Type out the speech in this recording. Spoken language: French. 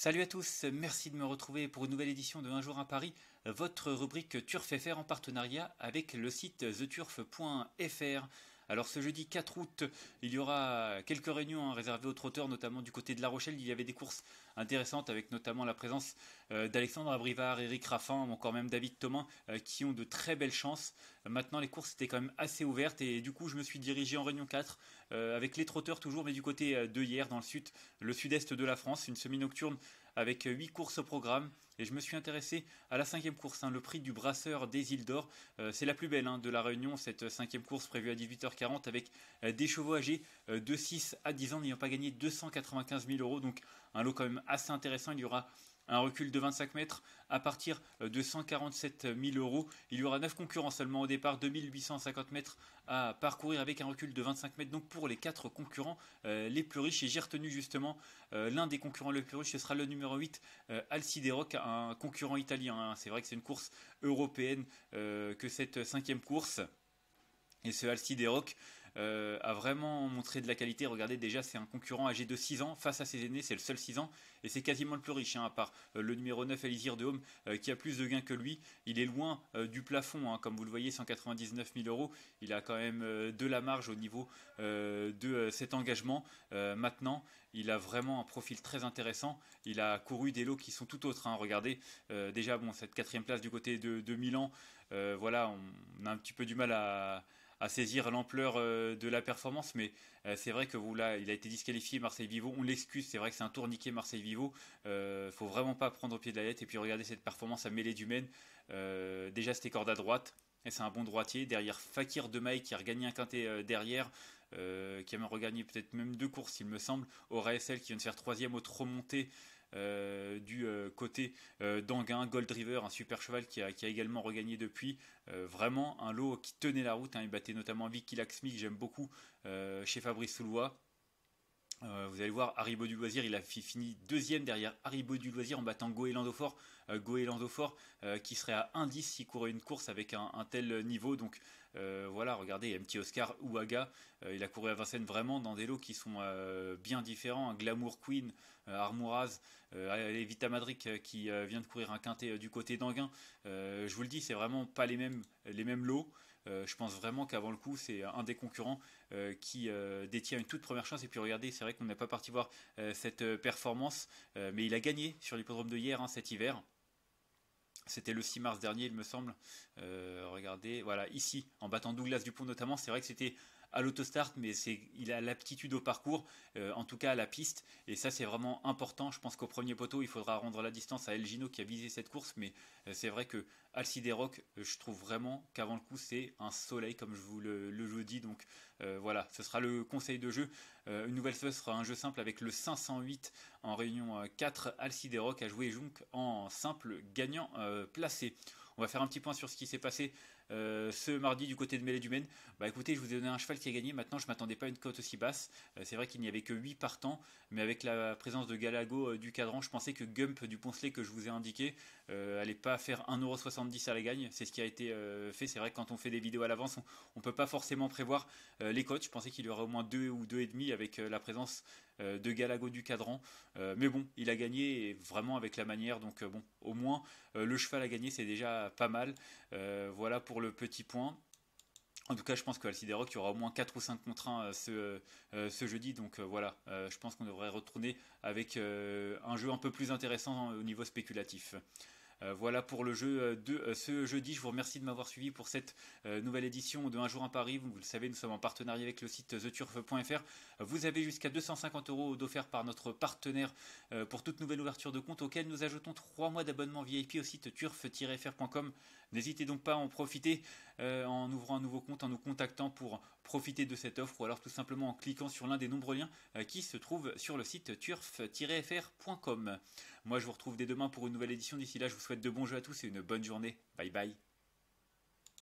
Salut à tous, merci de me retrouver pour une nouvelle édition de Un jour à Paris, votre rubrique Turf FR en partenariat avec le site theturf.fr. Alors ce jeudi 4 août, il y aura quelques réunions hein, réservées aux trotteurs, notamment du côté de La Rochelle. Il y avait des courses intéressantes avec notamment la présence euh, d'Alexandre Abrivard, Eric Raffin, encore même David Thomas, euh, qui ont de très belles chances euh, maintenant, les courses étaient quand même assez ouvertes et du coup, je me suis dirigé en Réunion 4 euh, avec les trotteurs toujours, mais du côté euh, de hier, dans le sud, le sud-est de la France, une semi-nocturne avec 8 courses au programme. Et je me suis intéressé à la cinquième course, hein, le prix du brasseur des îles d'Or. c'est la plus belle hein, de la Réunion, cette cinquième course prévue à 18h40 avec des chevaux âgés de 6 à 10 ans n'ayant pas gagné 295 000 euros. Donc un lot quand même assez intéressant. Il y aura un recul de 25 mètres à partir euh, de 147 000 euros. Il y aura 9 concurrents seulement au départ, 2850 mètres à parcourir avec un recul de 25 mètres. Donc pour les 4 concurrents euh, les plus riches, et j'ai retenu justement euh, l'un des concurrents les plus riches, ce sera le numéro 8, Alcideroc, un concurrent italien. Hein. C'est vrai que c'est une course européenne que cette cinquième course. Et ce Alcideroc euh, a vraiment montré de la qualité. Regardez, déjà, c'est un concurrent âgé de 6 ans face à ses aînés, c'est le seul 6 ans, et c'est quasiment le plus riche, hein, à part euh, le numéro 9, Elisir de Homme euh, qui a plus de gains que lui. Il est loin du plafond, hein. comme vous le voyez, 199 000 euros. Il a quand même de la marge au niveau de cet engagement. maintenant, il a vraiment un profil très intéressant. Il a couru des lots qui sont tout autres. Hein. Regardez, déjà, bon, cette quatrième place du côté de, Milan, voilà, on, a un petit peu du mal à, à saisir l'ampleur euh, de la performance, mais euh, c'est vrai que vous, là, il a été disqualifié Marseille-Vivo, on l'excuse, c'est vrai que c'est un tour niqué Marseille-Vivo, euh, faut vraiment pas prendre au pied de la lettre, et puis regardez cette performance à mêlée du euh, déjà c'était corde à droite, et c'est un bon droitier, derrière Fakir Demaille qui a regagné un quintet derrière, qui a même regagné peut-être même deux courses il me semble, au RSL qui vient de faire troisième au remontée, euh, du euh, côté euh, d'Anguin, Gold River, un super cheval qui a, également regagné depuis. vraiment un lot qui tenait la route. Hein. Il battait notamment Vicky Laxmi, que j'aime beaucoup, chez Fabrice Soulois. vous allez voir, Haribo du Loisir, il a fini deuxième derrière Haribo du Loisir en battant Goélandofort. Euh, Goélandofort qui serait à 1-10 s'il courait une course avec un, un, tel niveau. Donc euh, voilà, regardez, il petit Oscar Ouaga. Euh, il a couru à Vincennes vraiment dans des lots qui sont euh, bien différents. Un Glamour Queen, Armouraz, Evita Madric qui vient de courir un quintet du côté d'Anguin. je vous le dis, c'est vraiment pas les mêmes, les mêmes lots. je pense vraiment qu'avant le coup, c'est un des concurrents qui détient une toute première chance. Et puis regardez, c'est vrai qu'on n'est pas parti voir cette performance, mais il a gagné sur l'hippodrome de hier hein, cet hiver. C'était le 6 mars dernier, il me semble. Euh, regardez, voilà, ici, en battant Douglas Dupont notamment, c'est vrai que c'était à l'autostart, mais il a l'aptitude au parcours, euh, en tout cas à la piste, et ça c'est vraiment important. Je pense qu'au premier poteau, il faudra rendre la distance à El qui a visé cette course, mais euh, c'est vrai que Rock, je trouve vraiment qu'avant le coup, c'est un soleil, comme je vous le, le dis, donc euh, voilà, ce sera le conseil de jeu. Euh, une nouvelle fois, sera un jeu simple avec le 508 en réunion 4, euh, Alcideroc a joué Junk en simple gagnant placé. On va faire un petit point sur ce qui s'est passé euh, ce mardi du côté de Mêlée du Maine, bah écoutez, je vous ai donné un cheval qui a gagné. Maintenant, je m'attendais pas à une cote aussi basse. Euh, c'est vrai qu'il n'y avait que 8 partants, mais avec la présence de Galago euh, du cadran, je pensais que Gump du Poncelet que je vous ai indiqué allait pas faire 1,70€ à la gagne. C'est ce qui a été fait. C'est vrai que quand on fait des vidéos à l'avance, on, ne peut pas forcément prévoir les cotes. Je pensais qu'il y aurait au moins 2 ou 2,5 avec la présence de Galago du cadran. mais bon, il a gagné vraiment avec la manière. Donc bon, au moins le cheval a gagné, c'est déjà pas mal. voilà pour le petit point. En tout cas, je pense que Rock, il aura au moins 4 ou 5 contre 1 euh, euh, ce jeudi. Donc euh, voilà, je pense qu'on devrait retourner avec un jeu un peu plus intéressant au niveau spéculatif. Euh, voilà pour le jeu euh, de euh, ce jeudi. Je vous remercie de m'avoir suivi pour cette nouvelle édition de Un jour à Paris. Vous le savez, nous sommes en partenariat avec le site theturf.fr. Vous avez jusqu'à 250 euros d'offert par notre partenaire pour toute nouvelle ouverture de compte auquel nous ajoutons 3 mois d'abonnement VIP au site turf-fr.com. N'hésitez donc pas à en profiter en ouvrant un nouveau compte, en nous contactant pour profiter de cette offre ou alors tout simplement en cliquant sur l'un des nombreux liens euh, qui se trouvent sur le site turf-fr.com. Moi je vous retrouve dès demain pour une nouvelle édition. D'ici là, je vous souhaite de bons jeux à tous et une bonne journée. Bye bye.